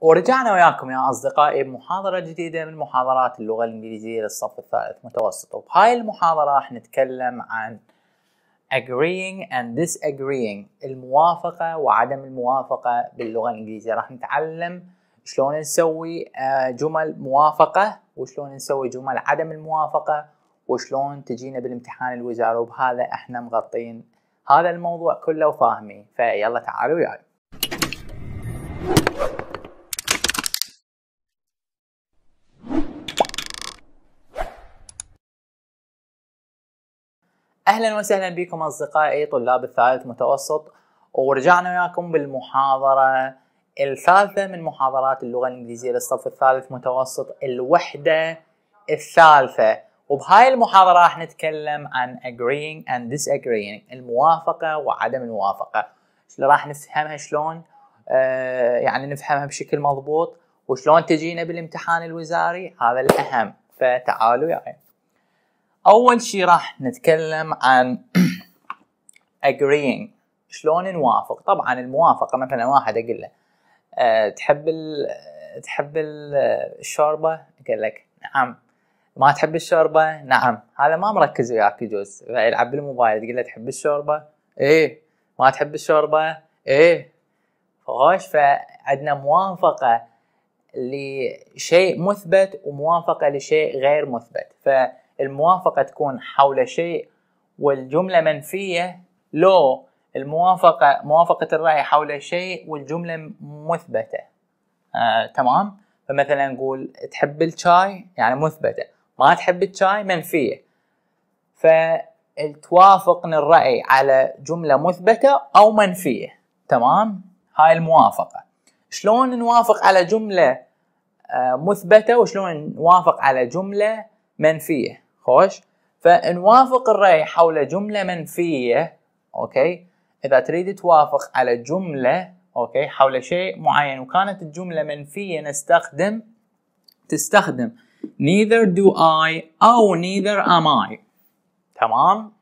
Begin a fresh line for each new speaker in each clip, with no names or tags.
ورجعنا وياكم يا اصدقائي بمحاضره جديده من محاضرات اللغه الانجليزيه للصف الثالث متوسط وبهاي المحاضره راح نتكلم عن agreeing and disagreeing الموافقه وعدم الموافقه باللغه الانجليزيه راح نتعلم شلون نسوي آه، جمل موافقه وشلون نسوي جمل عدم الموافقه وشلون تجينا بالامتحان الوزاري وبهذا احنا مغطين هذا الموضوع كله وفاهمين فيلا تعالوا وياي يعني. اهلا وسهلا بكم اصدقائي طلاب الثالث متوسط ورجعنا وياكم بالمحاضره الثالثه من محاضرات اللغه الانجليزيه للصف الثالث متوسط الوحده الثالثه وبهاي المحاضره راح نتكلم عن agreeing and disagreeing الموافقه وعدم الموافقه راح نفهمها شلون آه، يعني نفهمها بشكل مضبوط وشلون تجينا بالامتحان الوزاري هذا الاهم فتعالوا يا يعني. اول شيء راح نتكلم عن agreeing شلون نوافق طبعا الموافقه مثلا واحد اقول له أه، تحب ال تحب الشوربه اقول لك نعم ما تحب الشوربه نعم هذا ما مركز وياك يجوز يلعب بالموبايل تقول له تحب الشوربه ايه ما تحب الشوربه ايه خوش فعندنا موافقه لشيء مثبت وموافقه لشيء غير مثبت ف الموافقه تكون حول شيء والجمله منفيه لو الموافقه موافقه الراي حول شيء والجمله مثبته آه، تمام فمثلا نقول تحب الشاي يعني مثبته ما تحب الشاي منفيه فتوافقني الراي على جمله مثبته او منفيه تمام هاي الموافقه شلون نوافق على جمله آه، مثبته وشلون نوافق على جمله منفيه خوش فنوافق الرأي حول جملة منفية أوكي إذا تريد توافق على جملة أوكي حول شيء معين وكانت الجملة منفية نستخدم تستخدم neither do I أو neither am I تمام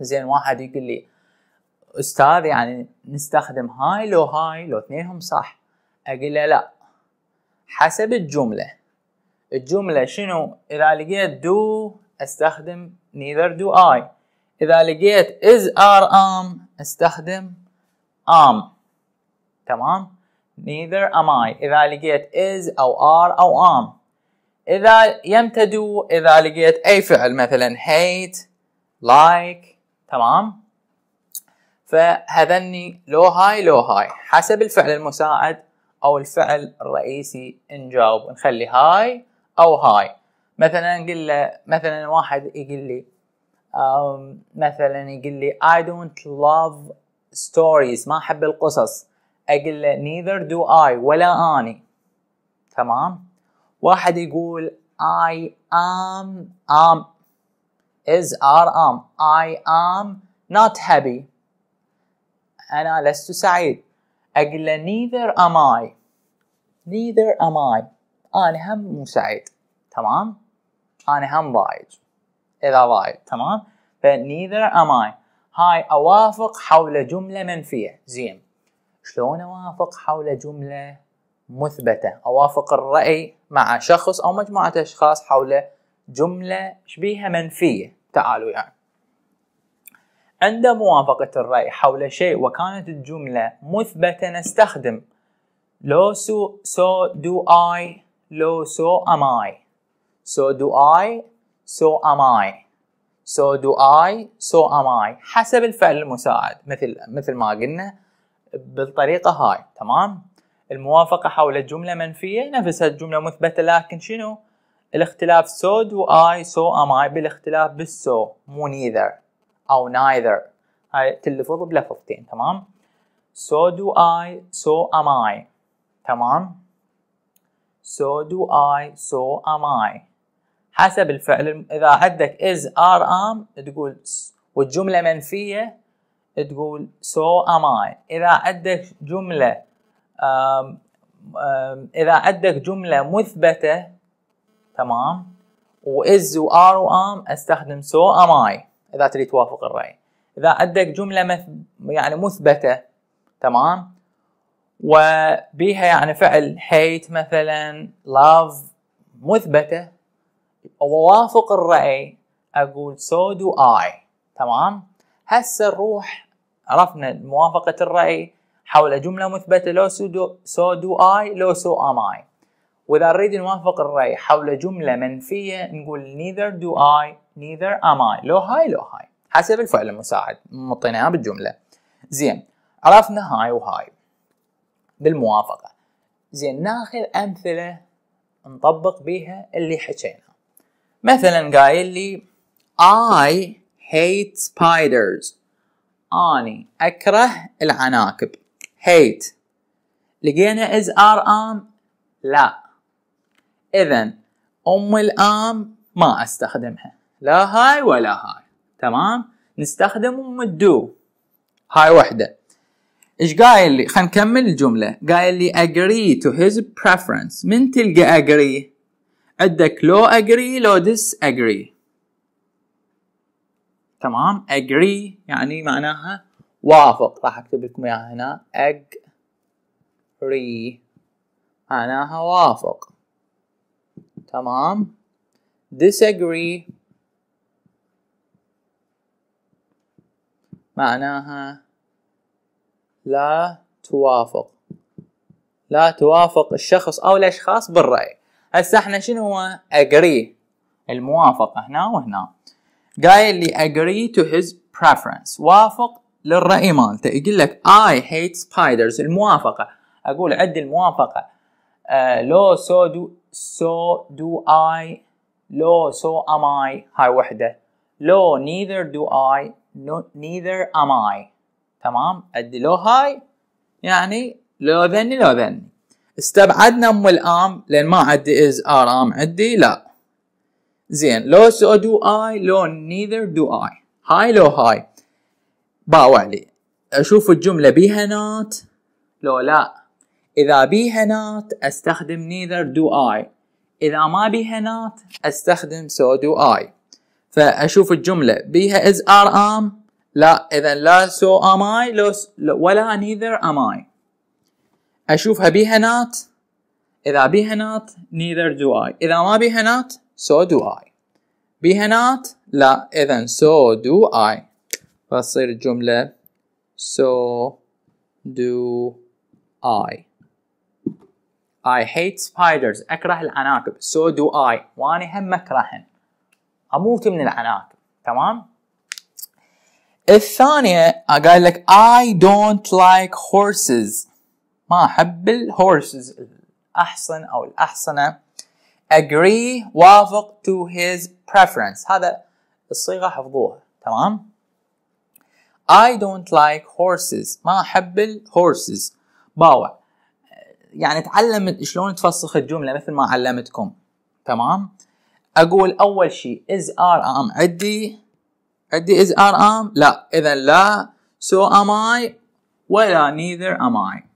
زين واحد يقول لي أستاذ يعني نستخدم هاي لو هاي لو اثنينهم صح أقول له لا حسب الجملة الجملة شنو إذا لقيت do أستخدم neither do I إذا لقيت is are am أستخدم am تمام neither am I إذا لقيت is أو are أو am إذا يمتدو إذا لقيت أي فعل مثلا hate like تمام فهذني لو هاي لو هاي حسب الفعل المساعد أو الفعل الرئيسي نجاوب نخلي هاي او هاي مثلا اقول له مثلا واحد يقول لي um, مثلا يقول لي I don't love stories ما احب القصص اقول له neither do I ولا اني تمام واحد يقول I am am is are am I am not happy انا لست سعيد اقول له neither am I neither am I انا هم مو سعيد تمام انا هم ضايج اذا ضايج تمام فنيذر ام اي هاي اوافق حول جمله منفيه زين شلون اوافق حول جمله مثبته اوافق الراي مع شخص او مجموعه اشخاص حول جمله شبيهه منفيه تعالوا يعني عند موافقة الرأي حول شيء وكانت الجملة مثبتة نستخدم لو سو سو دو اي لو so am I so do I so am I so do I so am I حسب الفعل المساعد مثل مثل ما قلنا بالطريقة هاي تمام الموافقة حول الجملة منفية نفسها الجملة مثبتة لكن شنو الاختلاف so do I so am I بالاختلاف بالسو مو neither أو neither هاي تلفظ بلفظتين تمام so do I so am I تمام so do I so am I حسب الفعل إذا عندك is are am تقول والجملة منفية تقول so am I إذا عندك جملة um, um, إذا عندك جملة مثبتة تمام are و am أستخدم so am I إذا تريد توافق الرأي إذا عندك جملة مث... يعني مثبتة تمام وبيها يعني فعل هيت مثلا love مثبتة ووافق الرأي أقول so do I تمام هسه نروح عرفنا موافقة الرأي حول جملة مثبتة لو so do, so I لو so am I وإذا نريد نوافق الرأي حول جملة منفية نقول neither do I neither am I لو هاي لو هاي حسب الفعل المساعد مطيناها بالجملة زين عرفنا هاي وهاي بالموافقة زين ناخذ أمثلة نطبق بيها اللي حكينا مثلا قايل لي I hate spiders أني أكره العناكب hate لقينا is our arm لا إذا أم الآم ما أستخدمها لا هاي ولا هاي تمام نستخدم أم الدو هاي وحدة ايش قايل لي خلينا نكمل الجمله قايل لي agree to his preference من تلقى agree عندك لو agree لو disagree تمام agree يعني معناها وافق راح اكتب لكم اياها هنا agree معناها وافق تمام disagree معناها لا توافق لا توافق الشخص او الاشخاص بالراي هسه احنا شنو هو agree الموافقه هنا وهنا قايل لي agree to his preference وافق للراي مالته يقول لك I hate spiders الموافقه اقول عد الموافقه آه لو سو دو سو دو I لو سو so am I هاي وحده لو neither do I no, neither am I تمام عندي لو هاي يعني لو ذني لو ذني استبعدنا ام الام لان ما عندي از ار ام عندي لا زين لو سو دو اي لو نيذر دو اي هاي لو هاي باو علي اشوف الجملة بيها نات لو لا اذا بيها نات استخدم نيذر دو اي اذا ما بيها نات استخدم سو دو اي فاشوف الجملة بيها از ار ام لا اذا لا سو ام اي ولا نيذر ام اي اشوفها بيها نات اذا بيها نات نيذر دو اي اذا ما بيها نات سو دو اي بيها نات لا اذا سو دو اي فصير الجمله so do I. I hate spiders. أكره العناكب. So do I. وأنا هم أكرهن. أموت من العناكب. تمام؟ الثانية آه، قال لك I don't like horses ما أحب الهورسز الأحصن أو الأحصنة agree وافق to his preference هذا الصيغة حفظوها تمام I don't like horses ما أحب الهورسز باوع يعني تعلم شلون تفسخ الجملة مثل ما علمتكم تمام أقول أول شيء is are am عندي عندي is ار ام لا اذا لا so am I ولا neither am I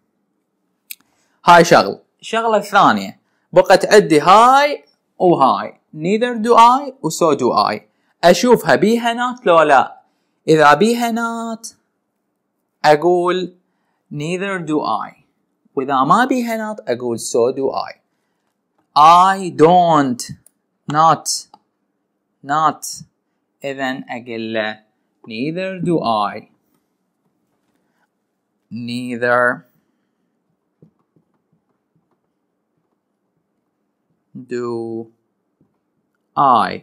هاي شغله الشغله الثانيه بقت عندي هاي وهاي neither do I و so do I اشوفها بيها نات لو لا اذا بيها نات اقول neither do I واذا ما بيها نات اقول so do I I don't not not إذا له neither do I neither do I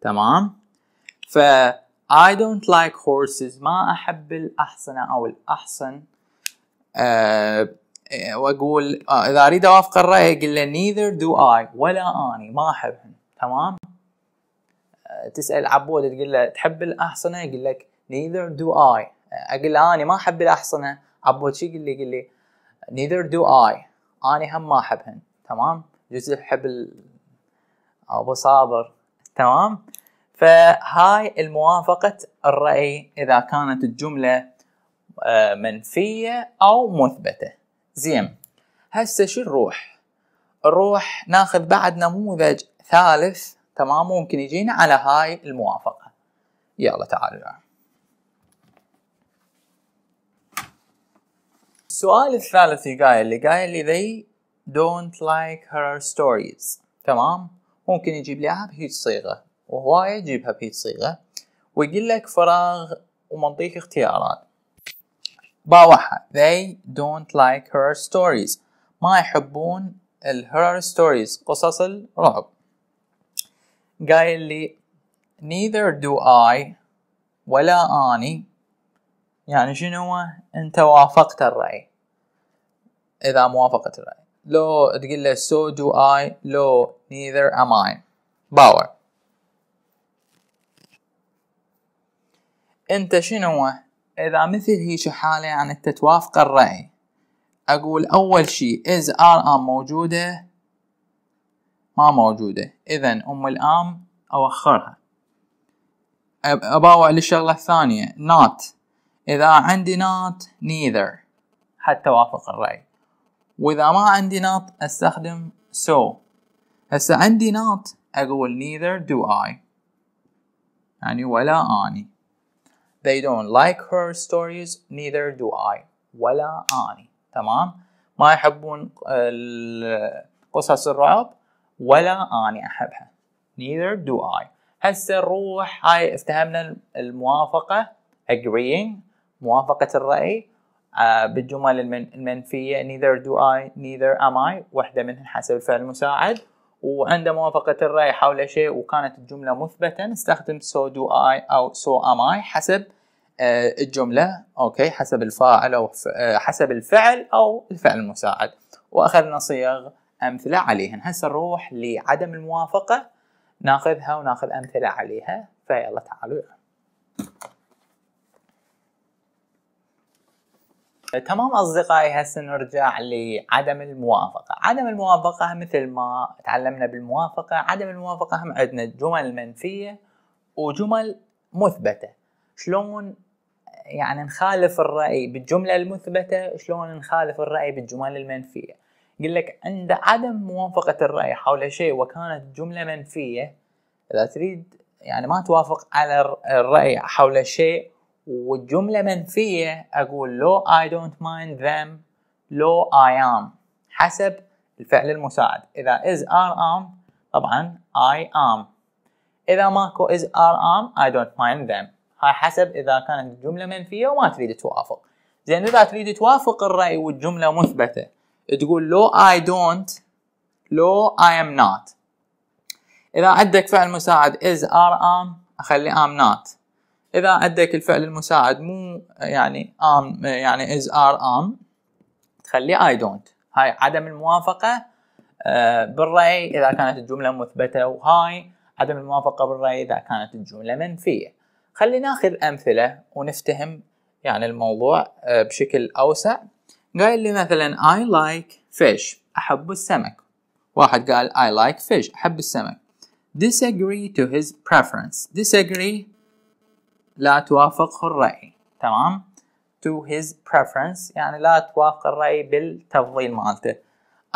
تمام ف I don't like horses ما أحب الأحصنة أو الأحصن أه وأقول آه، إذا أريد أوافق الرأي أقول له neither do I ولا أني ما أحبهم تمام تسال عبود تقول له تحب الاحصنه يقول لك neither do I اقول له انا ما احب الاحصنه عبود شي يقول لي يقول لي neither do I انا هم ما احبهن تمام جزء يحب ال... ابو صابر تمام فهاي الموافقة الرأي إذا كانت الجملة آه، منفية أو مثبتة زين هسه شو نروح نروح ناخذ بعد نموذج ثالث تمام ممكن يجينا على هاي الموافقه يلا تعالوا يعني. السؤال الثالث اللي قايل اللي قايل لي they don't like her stories تمام ممكن يجيب لي اياها بهيج صيغه وهواية يجيبها بهيج صيغه ويقول لك فراغ ومنطيك اختيارات باوعها they don't like her stories ما يحبون الهرر ستوريز قصص الرعب قايل لي neither do I ولا أني يعني شنو أنت وافقت الرأي إذا موافقة الرأي لو تقول له so do I لو neither am I باور أنت شنو إذا مثل هيك حالة يعني أنت توافق الرأي أقول أول شي is are am موجودة ما موجودة إذا أم الأم أوخرها أباوع للشغلة الثانية not إذا عندي not neither حتى وافق الرأي وإذا ما عندي not أستخدم so هسا عندي not أقول neither do I يعني ولا أني they don't like her stories neither do I ولا أني تمام ما يحبون قصص الرعب ولا أنا أحبها neither do I هسه نروح هاي افتهمنا الموافقة agreeing موافقة الرأي آه بالجمل المنفية neither do I neither am I واحدة منهن حسب الفعل المساعد وعند موافقة الرأي حول شيء وكانت الجملة مثبتة نستخدم so do I أو so am I حسب آه الجملة أوكي حسب الفاعل أو آه، حسب الفعل أو الفعل المساعد وأخذنا صيغ امثله عليها هسه نروح لعدم الموافقه ناخذها وناخذ امثله عليها فيلا تعالوا تمام اصدقائي هسه نرجع لعدم الموافقه، عدم الموافقه مثل ما تعلمنا بالموافقه، عدم الموافقه هم عندنا جمل منفيه وجمل مثبته، شلون يعني نخالف الراي بالجمله المثبته، شلون نخالف الراي بالجمل المنفيه، يقول لك عند عدم موافقة الرأي حول شيء وكانت جملة منفية إذا تريد يعني ما توافق على الرأي حول شيء والجملة منفية أقول لو I don't mind them لو I am حسب الفعل المساعد إذا is are am طبعا I am إذا ماكو is are am I don't mind them هاي حسب إذا كانت الجملة منفية وما تريد توافق زين إذا تريد توافق الرأي والجملة مثبتة تقول لو اي دونت لو اي ام نوت اذا عندك فعل مساعد از ار ام اخلي ام نوت اذا عندك الفعل المساعد مو يعني ام يعني از ار ام تخلي اي دونت هاي عدم الموافقه آه، بالرأي اذا كانت الجمله مثبته وهاي عدم الموافقه بالرأي اذا كانت الجمله منفيه خلينا ناخذ امثله ونفتهم يعني الموضوع آه، بشكل اوسع قال لي مثلا I like fish أحب السمك واحد قال I like fish أحب السمك disagree to his preference disagree لا توافقه الرأي تمام to his preference يعني لا توافق الرأي بالتفضيل مالته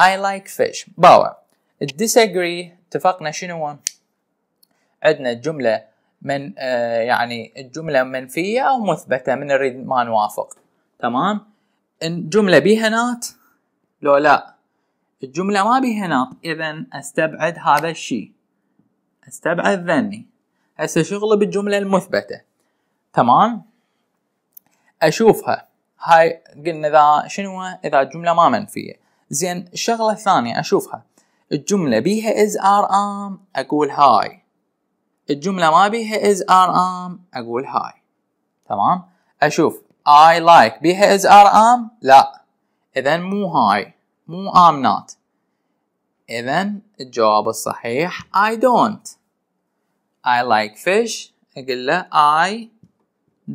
I like fish باوع disagree اتفقنا شنو عندنا الجملة من آه يعني الجملة منفية أو مثبتة من نريد ما نوافق تمام الجملة بيها نات لو لا الجملة ما بيها نات إذا أستبعد هذا الشيء أستبعد ذني هسه شغل بالجملة المثبتة تمام أشوفها هاي قلنا إذا شنو إذا الجملة ما منفية زين الشغلة الثانية أشوفها الجملة بيها is are am أقول هاي الجملة ما بيها is are am أقول هاي تمام أشوف I like بيها is are am لا إذا مو هاي مو I'm not إذا الجواب الصحيح I don't I like fish أقول له I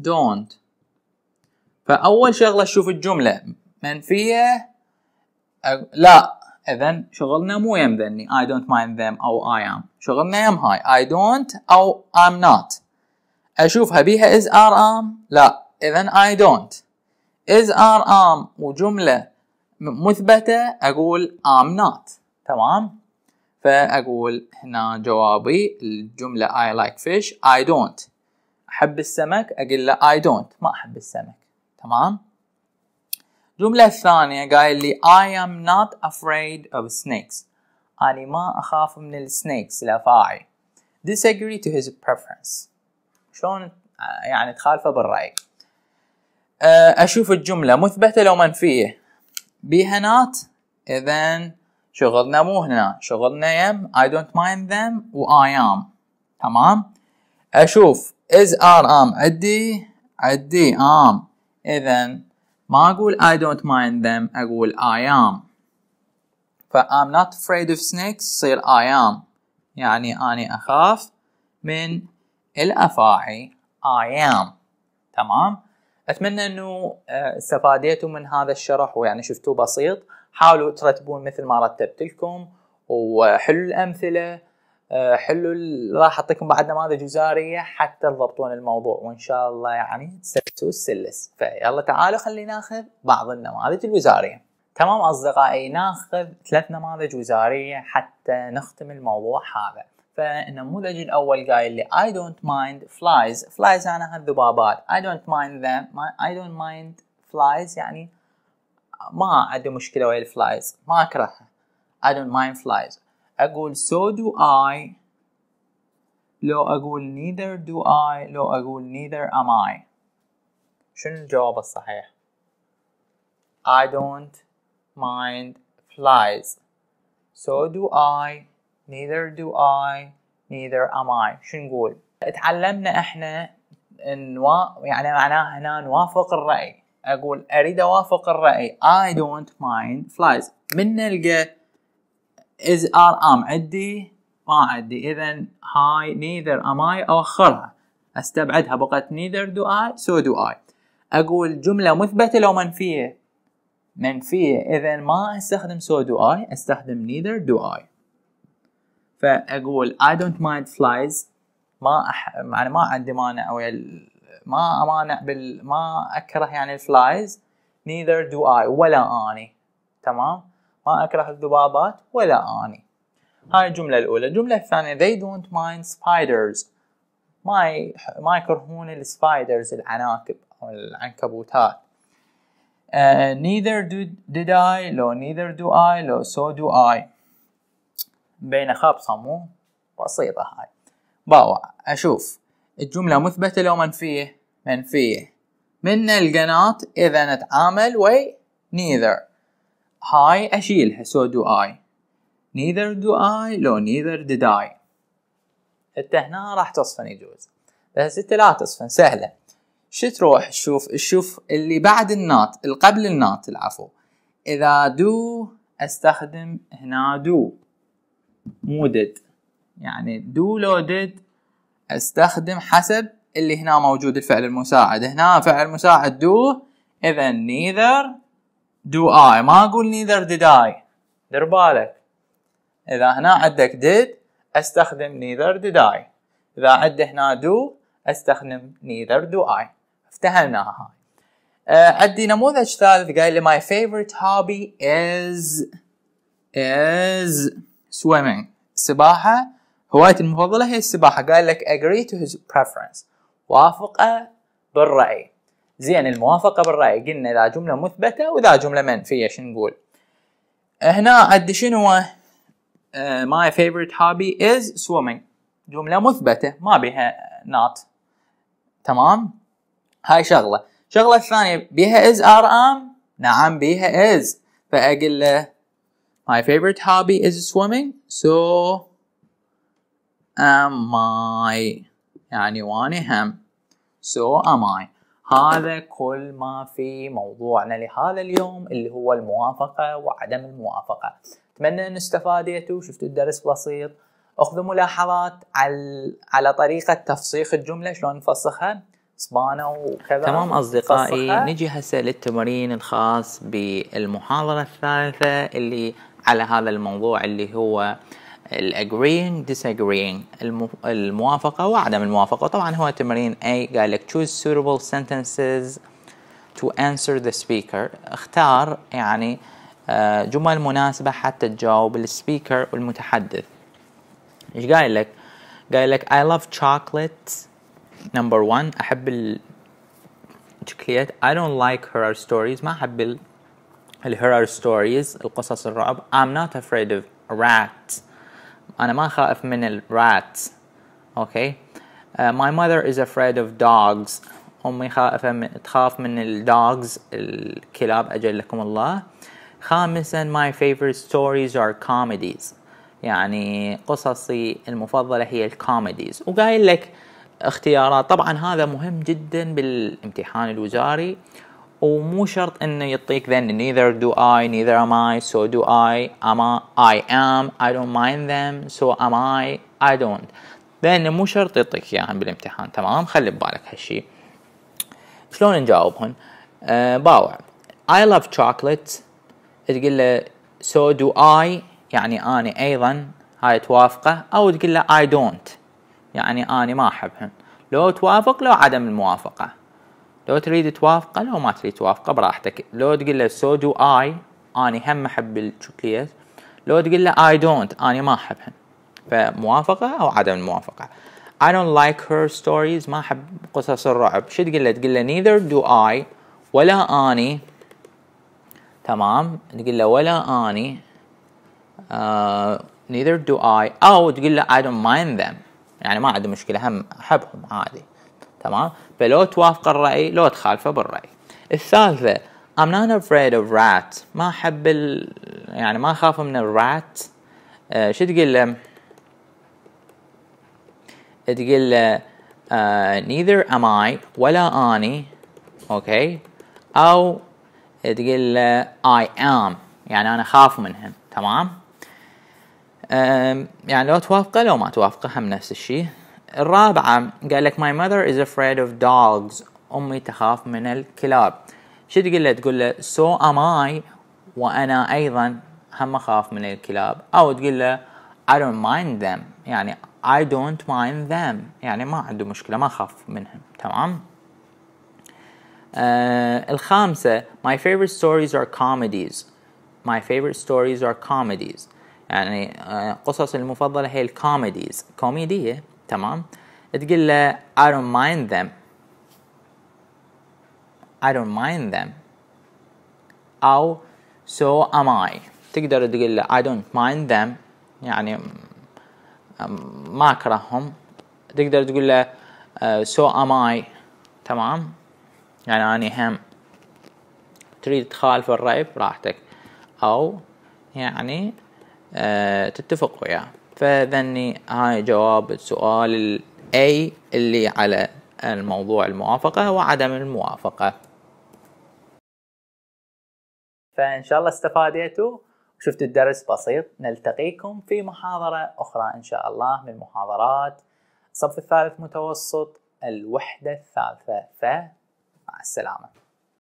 don't فأول شغلة شوف الجملة منفية أق... لا إذا شغلنا مو يم ذني I don't mind them أو I am شغلنا يم هاي I don't أو I'm not أشوفها بيها is are am لا اذا I don't is are am وجملة مثبتة اقول I'm not تمام فاقول هنا جوابي الجملة I like fish I don't احب السمك اقول له I don't ما احب السمك تمام الجملة الثانية قايل لي I am not afraid of snakes أنا ما أخاف من السنيكس لفاعي disagree to his preference شلون يعني تخالفه بالرأي آه، اشوف الجمله مثبته لو منفيه بيها نات اذا شغلنا مو هنا شغلنا يم I don't mind them و I am تمام اشوف is are am عدي عدي am اذا ما اقول I don't mind them اقول I am ف I'm not afraid of snakes صير I am يعني اني اخاف من الافاعي I am تمام اتمنى انه آه، استفاديتوا من هذا الشرح ويعني شفتوه بسيط حاولوا ترتبون مثل ما رتبت لكم وحلوا الامثله آه، حلوا راح اعطيكم بعد نماذج وزاريه حتى تضبطون الموضوع وان شاء الله يعني تسلسوا السلس فيلا تعالوا خلينا ناخذ بعض النماذج الوزاريه تمام اصدقائي ناخذ ثلاث نماذج وزاريه حتى نختم الموضوع هذا فالنموذج الاول قايل لي I don't mind flies flies يعني الذبابات I don't mind them I don't mind flies يعني ما عندي مشكلة ويا الفلايز ما اكرهها I don't mind flies اقول so do I لو اقول neither do I لو اقول neither am I شنو الجواب الصحيح I don't mind flies so do I neither do I neither am I شو نقول تعلمنا احنا نوا... يعني معناها هنا نوافق الرأي اقول اريد اوافق الرأي I don't mind flies من نلقى is or am عندي ما عندي اذا هاي neither am I اوخرها استبعدها بقت neither do I so do I اقول جملة مثبتة لو منفية منفية اذا ما استخدم so do I استخدم neither do I فاقول اي دونت مايند فلايز ما أح... يعني ما عندي مانع او ما امانع بال ما اكره يعني الفلايز نيذر دو اي ولا اني تمام ما اكره الذبابات ولا اني هاي الجملة الأولى، الجملة الثانية they don't mind spiders ما ي... ما يكرهون السبايدرز العناكب أو العنكبوتات. Uh, neither do, did I لو neither do I لو so do I. بين خاب مو بسيطة هاي باوع أشوف الجملة مثبتة لو منفية منفية من القنات إذا نتعامل وي neither هاي أشيلها so do I neither do I لو neither did I حتى هنا راح تصفن يجوز بس انت لا تصفن سهلة شو تروح تشوف تشوف اللي بعد النات اللي قبل النات العفو إذا do أستخدم هنا do مو ديد يعني دو لو did استخدم حسب اللي هنا موجود الفعل المساعد هنا فعل مساعد دو اذا نيذر دو اي ما اقول نيذر ديد اي دير بالك اذا هنا عندك ديد استخدم نيذر ديد اي اذا عندي هنا دو استخدم نيذر دو اي افتهمناها هاي آه، عندي نموذج ثالث قال لي my favorite hobby is is swimming السباحة هوايتي المفضلة هي السباحة قال لك agree to his preference وافقه بالرأي زين الموافقة بالرأي قلنا إذا جملة مثبتة وإذا جملة منفية شو نقول هنا عندي شنو Uh, my favorite hobby is swimming جملة مثبتة ما بها not تمام هاي شغلة الشغلة الثانية بها is are am نعم بها is فأقول له My favorite hobby is swimming. So am I يعني وأنا هم So am I هذا كل ما في موضوعنا لهذا اليوم اللي هو الموافقة وعدم الموافقة أتمنى أن استفاديتوا شفتوا الدرس بسيط أخذوا ملاحظات على على طريقة تفصيخ الجملة شلون نفسخها صبانة وكذا تمام أصدقائي نجي هسه للتمرين الخاص بالمحاضرة الثالثة اللي على هذا الموضوع اللي هو الاجرينج disagreeing الموافقة وعدم الموافقة طبعا هو تمرين A قال لك choose suitable sentences to answer the speaker اختار يعني آه، جمل مناسبة حتى تجاوب السبيكر والمتحدث ايش قال لك قال لك I love chocolate number one أحب الشوكليت I don't like her stories ما أحب الهيرور ستوريز القصص الرعب I'm not afraid of rats أنا ما خائف من الرات أوكي okay. uh, my mother is afraid of dogs أمي خائفة من تخاف من الدوجز الكلاب أجلكم الله خامسا my favorite stories are comedies يعني قصصي المفضلة هي الكوميديز وقايل لك اختيارات طبعا هذا مهم جدا بالامتحان الوزاري ومو شرط انه يعطيك then neither do I neither am I so do I am I I am I don't mind them so am I I don't مو شرط يعطيك اياهم يعني بالامتحان تمام خلي ببالك هالشي شلون نجاوبهم آه باوع I love chocolate تقول له so do I يعني أنا أيضا هاي توافقه أو تقول له I don't يعني أنا ما أحبهم لو توافق لو عدم الموافقة لو تريد توافقه لو ما تريد توافقه براحتك لو تقول له سو دو اي اني هم احب الشوكليت لو تقول له اي دونت اني ما احبها فموافقه او عدم الموافقه I don't like her stories ما احب قصص الرعب شو تقول له تقول له neither do I ولا اني تمام تقول له ولا اني uh, neither do I أو تقول له I don't mind them يعني ما عندي مشكلة هم أحبهم عادي تمام فلو توافق الرأي لو تخالفه بالرأي الثالثة I'm not afraid of rat ما أحب ال... يعني ما أخاف من الرات آه، شو تقول له تقول له آه، neither am I ولا أني أوكي أو تقول له I am يعني أنا أخاف منهم تمام يعني لو توافقه لو ما توافقه هم نفس الشيء الرابعة قال لك my mother is afraid of dogs أمي تخاف من الكلاب شو تقول له تقول له so am I وأنا أيضا هم أخاف من الكلاب أو تقول له I don't mind them يعني I don't mind them يعني ما عنده مشكلة ما أخاف منهم تمام uh, الخامسة my favorite stories are comedies my favorite stories are comedies يعني آه، قصص المفضلة هي الكوميديز كوميدية تمام تقول له I don't mind them I don't mind them أو so am I تقدر تقول له I don't mind them يعني ما أكرههم تقدر تقول له uh, so am I تمام يعني أنا هم تريد تخالف الرأي براحتك أو يعني آه, تتفق وياه فذني هاي جواب السؤال الأي A اللي على الموضوع الموافقة وعدم الموافقة فإن شاء الله استفاديتوا وشفتوا الدرس بسيط نلتقيكم في محاضرة أخرى إن شاء الله من محاضرات الصف الثالث متوسط الوحدة الثالثة فمع السلامة